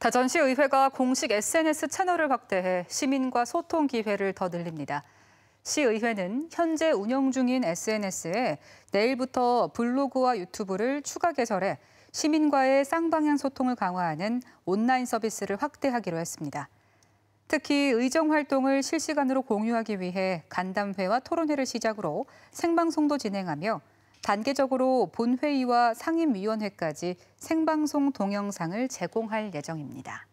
다전시 의회가 공식 SNS 채널을 확대해 시민과 소통 기회를 더 늘립니다. 시의회는 현재 운영 중인 SNS에 내일부터 블로그와 유튜브를 추가 개설해 시민과의 쌍방향 소통을 강화하는 온라인 서비스를 확대하기로 했습니다. 특히 의정 활동을 실시간으로 공유하기 위해 간담회와 토론회를 시작으로 생방송도 진행하며 단계적으로 본회의와 상임위원회까지 생방송 동영상을 제공할 예정입니다.